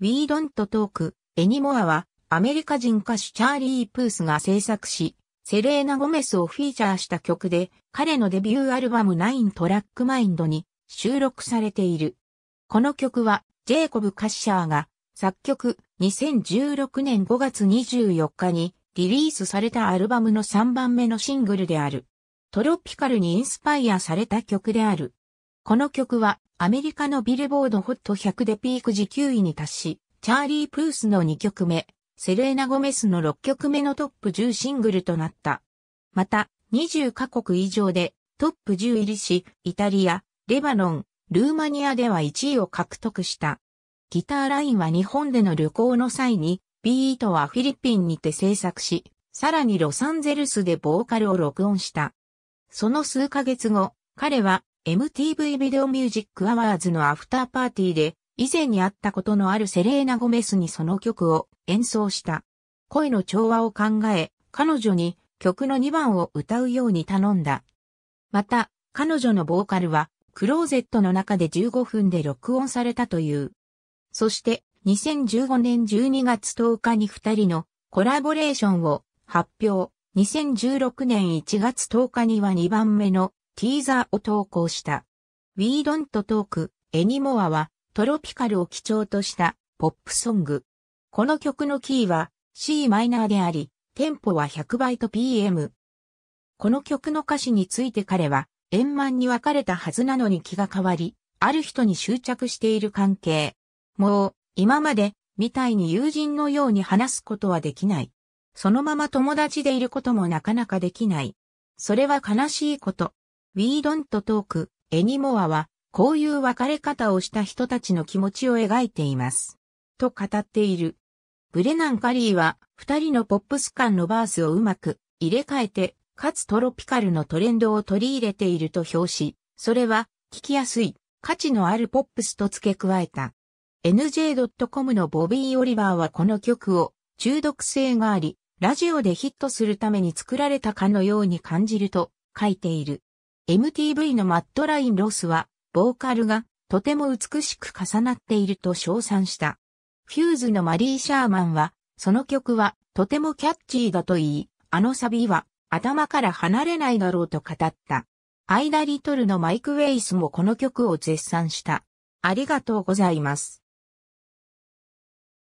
We Don't Talk Anymore はアメリカ人歌手チャーリー・プースが制作し、セレーナ・ゴメスをフィーチャーした曲で、彼のデビューアルバム9トラックマインドに収録されている。この曲は、ジェイコブ・カッシャーが作曲2016年5月24日にリリースされたアルバムの3番目のシングルである。トロピカルにインスパイアされた曲である。この曲はアメリカのビルボードホット100でピーク時9位に達し、チャーリー・プースの2曲目、セレーナ・ゴメスの6曲目のトップ10シングルとなった。また、20カ国以上でトップ10入りし、イタリア、レバノン、ルーマニアでは1位を獲得した。ギターラインは日本での旅行の際に、ビートはフィリピンにて制作し、さらにロサンゼルスでボーカルを録音した。その数ヶ月後、彼は MTV ビデオミュージックアワーズのアフターパーティーで以前に会ったことのあるセレーナ・ゴメスにその曲を演奏した。声の調和を考え、彼女に曲の2番を歌うように頼んだ。また、彼女のボーカルはクローゼットの中で15分で録音されたという。そして、2015年12月10日に2人のコラボレーションを発表。2016年1月10日には2番目のティーザーを投稿した。We Don't Talk Anymore はトロピカルを基調としたポップソング。この曲のキーは C マイナーであり、テンポは100倍と PM。この曲の歌詞について彼は円満に分かれたはずなのに気が変わり、ある人に執着している関係。もう、今まで、みたいに友人のように話すことはできない。そのまま友達でいることもなかなかできない。それは悲しいこと。We Don't Talk Anymore は、こういう別れ方をした人たちの気持ちを描いています。と語っている。ブレナン・カリーは、二人のポップス間のバースをうまく入れ替えて、かつトロピカルのトレンドを取り入れていると表し、それは、聞きやすい、価値のあるポップスと付け加えた。NJ.com のボビー・オリバーはこの曲を、中毒性があり、ラジオでヒットするために作られたかのように感じると書いている。MTV のマットライン・ロスは、ボーカルがとても美しく重なっていると称賛した。フューズのマリー・シャーマンは、その曲はとてもキャッチーだと言い、あのサビは頭から離れないだろうと語った。アイダ・リトルのマイク・ウェイスもこの曲を絶賛した。ありがとうございます。